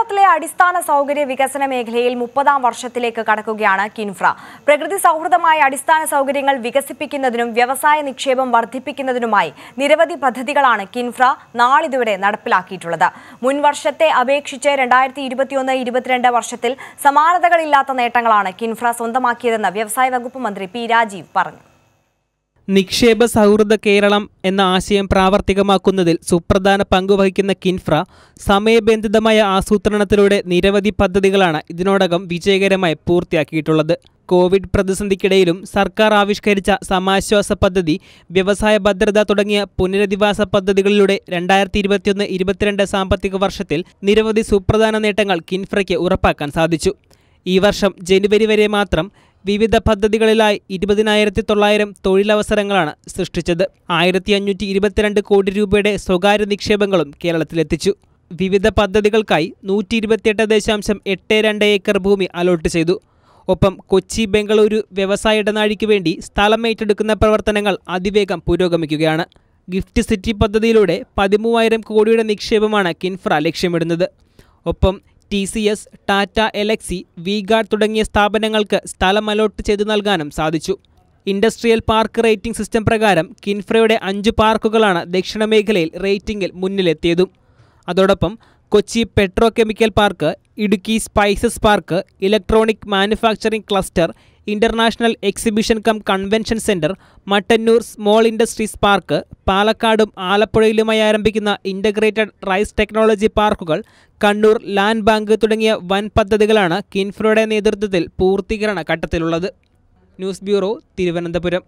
കേരളത്തിലെ അടിസ്ഥാന സൗകര്യ വികസന മേഖലയിൽ മുപ്പതാം വർഷത്തിലേക്ക് കടക്കുകയാണ് കിൻഫ്ര പ്രകൃതി സൗഹൃദമായ അടിസ്ഥാന സൗകര്യങ്ങൾ വികസിപ്പിക്കുന്നതിനും വ്യവസായ നിക്ഷേപം വർദ്ധിപ്പിക്കുന്നതിനുമായി നിരവധി പദ്ധതികളാണ് കിൻഫ്ര നാളിതുവരെ നടപ്പിലാക്കിയിട്ടുള്ളത് മുൻവർഷത്തെ അപേക്ഷിച്ച് രണ്ടായിരത്തി ഇരുപത്തിയൊന്ന് ഇരുപത്തിരണ്ട് വർഷത്തിൽ സമാനതകളില്ലാത്ത നേട്ടങ്ങളാണ് കിൻഫ്ര സ്വന്തമാക്കിയതെന്ന് വ്യവസായ വകുപ്പ് മന്ത്രി പി രാജീവ് പറഞ്ഞു നിക്ഷേപ സൗഹൃദ കേരളം എന്ന ആശയം പ്രാവർത്തികമാക്കുന്നതിൽ സുപ്രധാന പങ്കുവഹിക്കുന്ന കിൻഫ്ര സമയബന്ധിതമായ ആസൂത്രണത്തിലൂടെ നിരവധി പദ്ധതികളാണ് ഇതിനോടകം വിജയകരമായി പൂർത്തിയാക്കിയിട്ടുള്ളത് കോവിഡ് പ്രതിസന്ധിക്കിടയിലും സർക്കാർ ആവിഷ്കരിച്ച സമാശ്വാസ പദ്ധതി വ്യവസായ ഭദ്രത തുടങ്ങിയ പുനരധിവാസ പദ്ധതികളിലൂടെ രണ്ടായിരത്തി ഇരുപത്തിയൊന്ന് ഇരുപത്തിരണ്ട് സാമ്പത്തിക വർഷത്തിൽ നിരവധി സുപ്രധാന നേട്ടങ്ങൾ കിൻഫ്രയ്ക്ക് ഉറപ്പാക്കാൻ സാധിച്ചു ഈ വർഷം ജനുവരി വരെ മാത്രം വിവിധ പദ്ധതികളിലായി ഇരുപതിനായിരത്തി തൊള്ളായിരം തൊഴിലവസരങ്ങളാണ് സൃഷ്ടിച്ചത് ആയിരത്തി അഞ്ഞൂറ്റി ഇരുപത്തിരണ്ട് കോടി രൂപയുടെ സ്വകാര്യ നിക്ഷേപങ്ങളും കേരളത്തിലെത്തിച്ചു വിവിധ പദ്ധതികൾക്കായി നൂറ്റി ഇരുപത്തിയെട്ട് ദശാംശം എട്ട് രണ്ട് ഏക്കർ ഭൂമി അലോട്ട് ചെയ്തു ഒപ്പം കൊച്ചി ബംഗളൂരു വ്യവസായ ഇടനാഴിക്ക് വേണ്ടി സ്ഥലം ഏറ്റെടുക്കുന്ന പ്രവർത്തനങ്ങൾ അതിവേഗം പുരോഗമിക്കുകയാണ് ഗിഫ്റ്റ് സിറ്റി പദ്ധതിയിലൂടെ പതിമൂവായിരം കോടിയുടെ നിക്ഷേപമാണ് കിൻഫ്ര ലക്ഷ്യമിടുന്നത് ഒപ്പം T C S Tata Elxsi VGuard തുടങ്ങിയ സ്ഥാപനങ്ങൾക്ക് സ്ഥലം അലോട്ട് ചെയ്തു നൽകാനും സാധിച്ചു ഇൻഡസ്ട്രിയൽ പാർക്ക് റേറ്റിംഗ് സിസ്റ്റം പ്രകാരം കിൻഫ്രയുടെ അഞ്ച് പാർക്കുകളാണ് ദക്ഷിണ മേഖലയിൽ റേറ്റിംഗിൽ മുന്നിലെത്തിയതും അതോടൊപ്പം Kochi petro chemical park Idukki spices park electronic manufacturing cluster international exhibition cum convention centre Mattannur small industries park പാലക്കാടും ആലപ്പുഴയിലുമായി ആരംഭിക്കുന്ന ഇൻ്റഗ്രേറ്റഡ് റൈസ് ടെക്നോളജി പാർക്കുകൾ കണ്ണൂർ ലാൻഡ് ബാങ്ക് തുടങ്ങിയ വൻ പദ്ധതികളാണ് കിൻഫ്രയുടെ നേതൃത്വത്തിൽ പൂർത്തീകരണ ഘട്ടത്തിലുള്ളത് ന്യൂസ് ബ്യൂറോ തിരുവനന്തപുരം